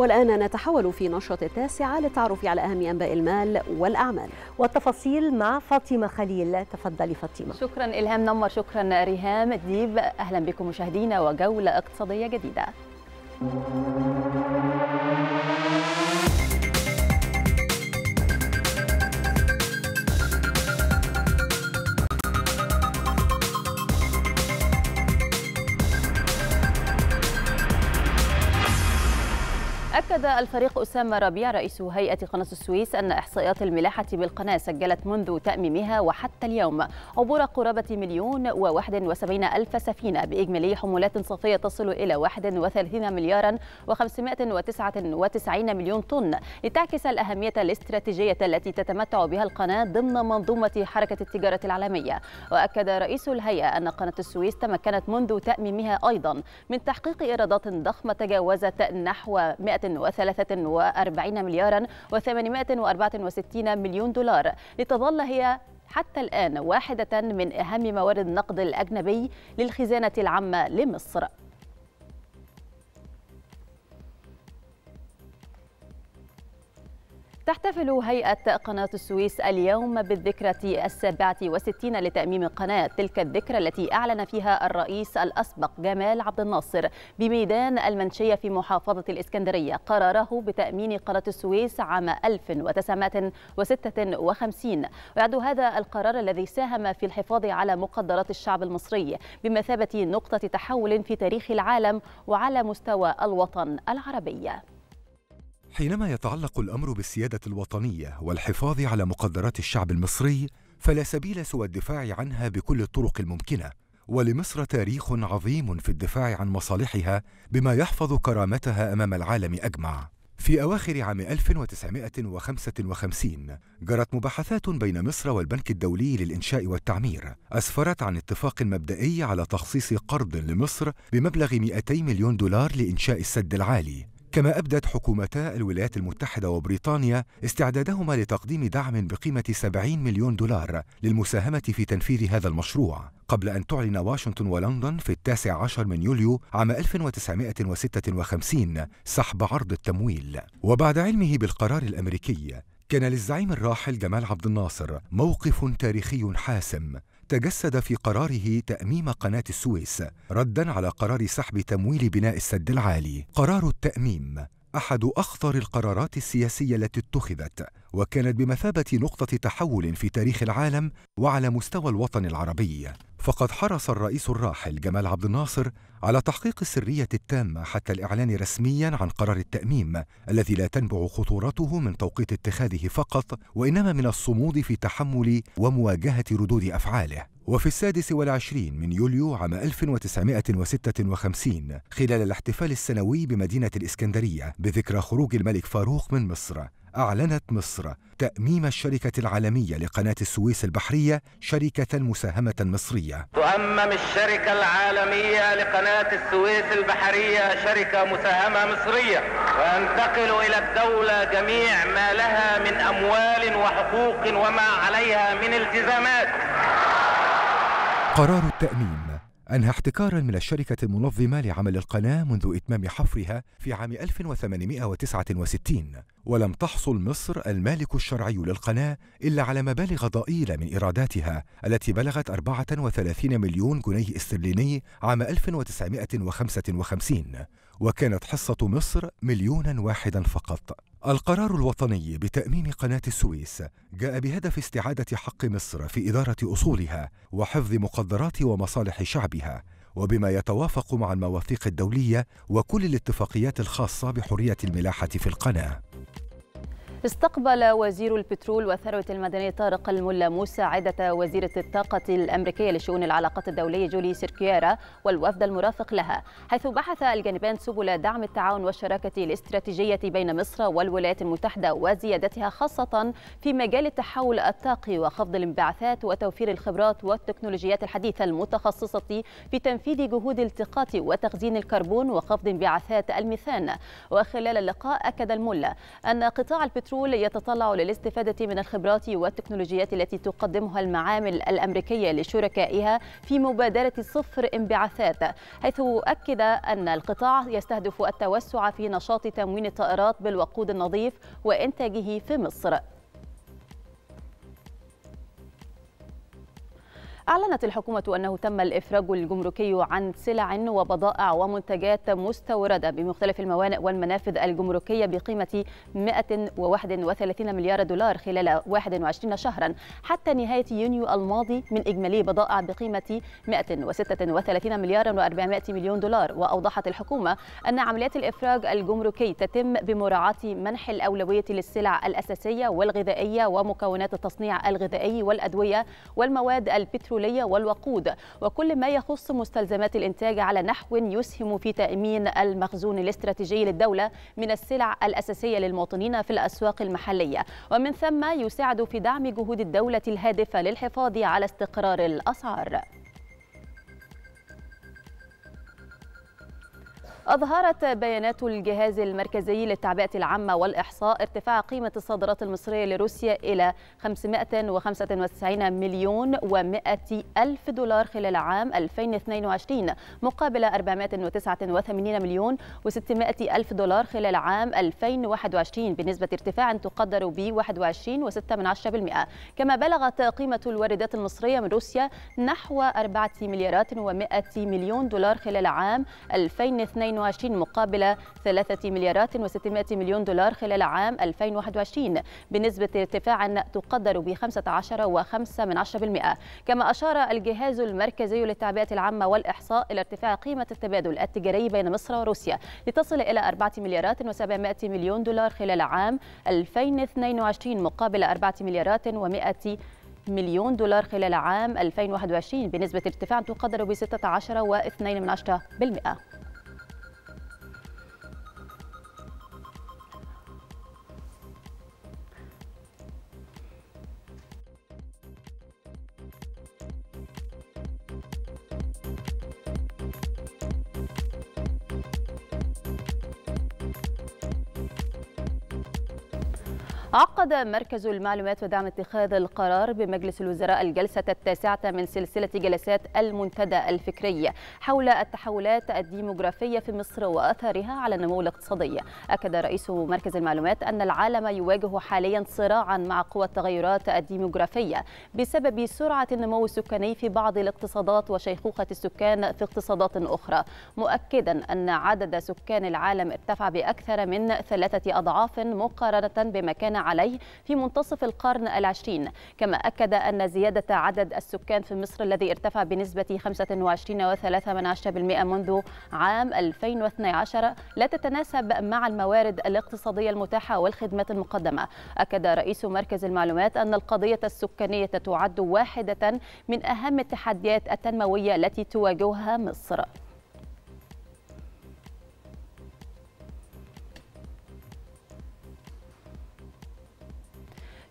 والآن نتحول في نشرة التاسعة للتعرف على أهم أنباء المال والأعمال والتفاصيل مع فاطمة خليل تفضلي فاطمة شكرا إلهام نمر شكرا ريهام ديب أهلا بكم مشاهدينا وجولة اقتصادية جديدة أكد الفريق أسامة ربيع رئيس هيئة قناة السويس أن إحصائيات الملاحة بالقناة سجلت منذ تأميمها وحتى اليوم عبور قرابة مليون وواحد وسبعين ألف سفينة بإجمالي حمولات صافية تصل إلى واحد وثلاثين مليارا وخمسمائة وتسعة وتسعين مليون طن لتعكس الأهمية الاستراتيجية التي تتمتع بها القناة ضمن منظومة حركة التجارة العالمية وأكد رئيس الهيئة أن قناة السويس تمكنت منذ تأميمها أيضا من تحقيق إيرادات ضخمة تجاوزت نحو 100 43 مليارا و864 مليون دولار لتظل هي حتى الآن واحدة من أهم موارد النقد الأجنبي للخزانة العامة لمصر تحتفل هيئة قناة السويس اليوم بالذكرى السابعة وستين لتأميم القناة تلك الذكرى التي أعلن فيها الرئيس الأسبق جمال عبد الناصر بميدان المنشية في محافظة الإسكندرية قراره بتأمين قناة السويس عام 1956 ويعد هذا القرار الذي ساهم في الحفاظ على مقدرات الشعب المصري بمثابة نقطة تحول في تاريخ العالم وعلى مستوى الوطن العربي حينما يتعلق الامر بالسياده الوطنيه والحفاظ على مقدرات الشعب المصري فلا سبيل سوى الدفاع عنها بكل الطرق الممكنه ولمصر تاريخ عظيم في الدفاع عن مصالحها بما يحفظ كرامتها امام العالم اجمع في أواخر عام 1955 جرت مباحثات بين مصر والبنك الدولي للإنشاء والتعمير أسفرت عن اتفاق مبدئي على تخصيص قرض لمصر بمبلغ 200 مليون دولار لإنشاء السد العالي كما أبدت حكومتا الولايات المتحدة وبريطانيا استعدادهما لتقديم دعم بقيمة 70 مليون دولار للمساهمة في تنفيذ هذا المشروع قبل أن تعلن واشنطن ولندن في التاسع عشر من يوليو عام 1956 سحب عرض التمويل وبعد علمه بالقرار الأمريكي كان للزعيم الراحل جمال عبد الناصر موقف تاريخي حاسم تجسد في قراره تأميم قناة السويس ردا على قرار سحب تمويل بناء السد العالي قرار التأميم أحد أخطر القرارات السياسية التي اتخذت وكانت بمثابة نقطة تحول في تاريخ العالم وعلى مستوى الوطن العربي فقد حرص الرئيس الراحل جمال عبد الناصر على تحقيق السرية التامة حتى الإعلان رسميا عن قرار التأميم الذي لا تنبع خطورته من توقيت اتخاذه فقط وإنما من الصمود في تحمل ومواجهة ردود أفعاله وفي السادس والعشرين من يوليو عام 1956 خلال الاحتفال السنوي بمدينة الإسكندرية بذكرى خروج الملك فاروق من مصر أعلنت مصر تأميم الشركة العالمية لقناة السويس البحرية شركة مساهمة مصرية. تؤمم الشركة العالمية لقناة السويس البحرية شركة مساهمة مصرية وينتقل إلى الدولة جميع ما لها من أموال وحقوق وما عليها من التزامات. قرار التأميم أنهى احتكارا من الشركة المنظمة لعمل القناة منذ إتمام حفرها في عام 1869 ولم تحصل مصر المالك الشرعي للقناة إلا على مبالغ ضئيلة من إيراداتها التي بلغت 34 مليون جنيه استرليني عام 1955 وكانت حصة مصر مليونا واحدا فقط القرار الوطني بتأميم قناة السويس جاء بهدف استعادة حق مصر في إدارة أصولها وحفظ مقدرات ومصالح شعبها وبما يتوافق مع المواثيق الدولية وكل الاتفاقيات الخاصة بحرية الملاحة في القناة استقبل وزير البترول والثروة المدنية طارق الملا مساعدة وزيرة الطاقة الأمريكية لشؤون العلاقات الدولية جولي سيركيارا والوفد المرافق لها حيث بحث الجانبان سبل دعم التعاون والشراكة الاستراتيجية بين مصر والولايات المتحدة وزيادتها خاصة في مجال التحول الطاقي وخفض الانبعاثات وتوفير الخبرات والتكنولوجيات الحديثة المتخصصة في تنفيذ جهود التقاط وتخزين الكربون وخفض انبعاثات الميثان وخلال اللقاء أكد الملا أن قطاع البترول بترول يتطلع للاستفادة من الخبرات والتكنولوجيات التي تقدمها المعامل الأمريكية لشركائها في مبادرة صفر انبعاثات حيث أكد أن القطاع يستهدف التوسع في نشاط تموين الطائرات بالوقود النظيف وإنتاجه في مصر أعلنت الحكومة أنه تم الإفراج الجمركي عن سلع وبضائع ومنتجات مستوردة بمختلف الموانئ والمنافذ الجمركية بقيمة 131 مليار دولار خلال 21 شهرا حتى نهاية يونيو الماضي من إجمالي بضائع بقيمة 136 مليار و400 مليون دولار وأوضحت الحكومة أن عمليات الإفراج الجمركي تتم بمراعاة منح الأولوية للسلع الأساسية والغذائية ومكونات التصنيع الغذائي والأدوية والمواد البترولية البترولية والوقود وكل ما يخص مستلزمات الإنتاج على نحو يسهم في تأمين المخزون الاستراتيجي للدولة من السلع الأساسية للمواطنين في الأسواق المحلية ومن ثم يساعد في دعم جهود الدولة الهادفة للحفاظ على استقرار الأسعار أظهرت بيانات الجهاز المركزي للتعبئة العامة والإحصاء ارتفاع قيمة الصادرات المصرية لروسيا إلى 595 مليون و100 ألف دولار خلال عام 2022 مقابل 489 مليون و600 ألف دولار خلال عام 2021 بنسبة ارتفاع تقدر ب 21.6% كما بلغت قيمة الواردات المصرية من روسيا نحو 4 مليارات و100 مليون دولار خلال عام 2022 2022 مقابل 3 مليارات و600 مليون دولار خلال عام 2021 بنسبة ارتفاع تقدر ب 15.5% كما أشار الجهاز المركزي للتعبئة العامة والإحصاء إلى ارتفاع قيمة التبادل التجاري بين مصر وروسيا لتصل إلى 4 مليارات و700 مليون دولار خلال عام 2022 مقابل 4 مليارات و100 مليون دولار خلال عام 2021 بنسبة ارتفاع تقدر ب 16.2%아 عقد مركز المعلومات ودعم اتخاذ القرار بمجلس الوزراء الجلسة التاسعة من سلسلة جلسات المنتدى الفكري حول التحولات الديموغرافية في مصر وأثرها على النمو الاقتصادي أكد رئيس مركز المعلومات أن العالم يواجه حاليا صراعا مع قوى التغيرات الديموغرافية بسبب سرعة النمو السكاني في بعض الاقتصادات وشيخوخة السكان في اقتصادات أخرى مؤكدا أن عدد سكان العالم ارتفع بأكثر من ثلاثة أضعاف مقارنة بما كان عليه عليه في منتصف القرن العشرين كما أكد أن زيادة عدد السكان في مصر الذي ارتفع بنسبة 25.3% منذ عام 2012 لا تتناسب مع الموارد الاقتصادية المتاحة والخدمات المقدمة أكد رئيس مركز المعلومات أن القضية السكانية تعد واحدة من أهم التحديات التنموية التي تواجهها مصر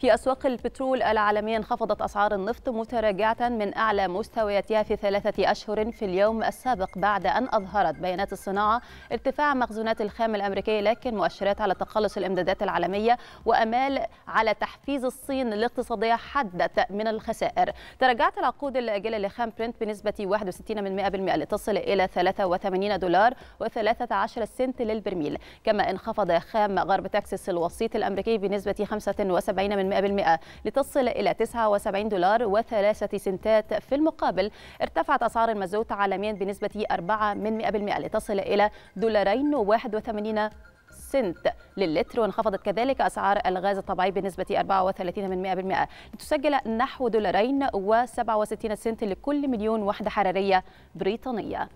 في أسواق البترول العالمية انخفضت أسعار النفط متراجعة من أعلى مستوياتها في ثلاثة أشهر في اليوم السابق بعد أن أظهرت بيانات الصناعة ارتفاع مخزونات الخام الأمريكية لكن مؤشرات على تقلص الإمدادات العالمية وأمال على تحفيز الصين الاقتصادية حدت من الخسائر تراجعت العقود الآجلة لخام برنت بنسبة 61 من 100% لتصل إلى 83 دولار و13 سنت للبرميل كما انخفض خام غرب تكساس الوسيط الأمريكي بنسبة 75 من 100% لتصل إلى 79 دولار و3 سنتات في المقابل ارتفعت أسعار المازوت عالميا بنسبة 4 من 100% لتصل إلى دولارين و81 سنت للتر وانخفضت كذلك أسعار الغاز الطبيعي بنسبة 34 من 100% لتسجل نحو دولارين و67 سنت لكل مليون وحدة حرارية بريطانية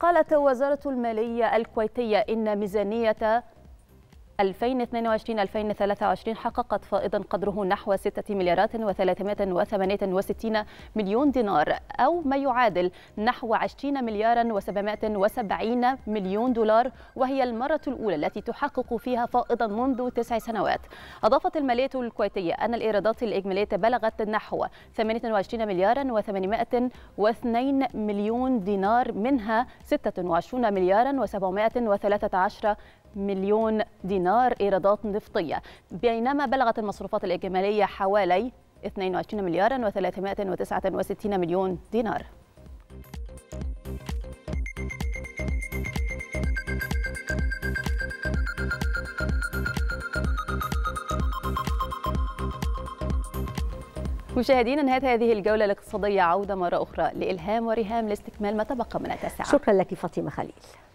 قالت وزارة المالية الكويتية إن ميزانية 2022-2023 حققت فائضا قدره نحو 6 مليارات و368 مليون دينار أو ما يعادل نحو 20 مليارا و770 مليون دولار وهي المرة الأولى التي تحقق فيها فائضا منذ تسع سنوات أضافت المالية الكويتية أن الإيرادات الإجمالية بلغت نحو 28 مليارا و802 مليون دينار منها 26 مليارا و713 مليون دينار إيرادات نفطية بينما بلغت المصروفات الإجمالية حوالي 22 مليار و369 مليون دينار مشاهدينا نهاية هذه الجولة الاقتصادية عودة مرة أخرى لإلهام وريهام لاستكمال ما تبقى من التاسعة شكرا لك فاطمة خليل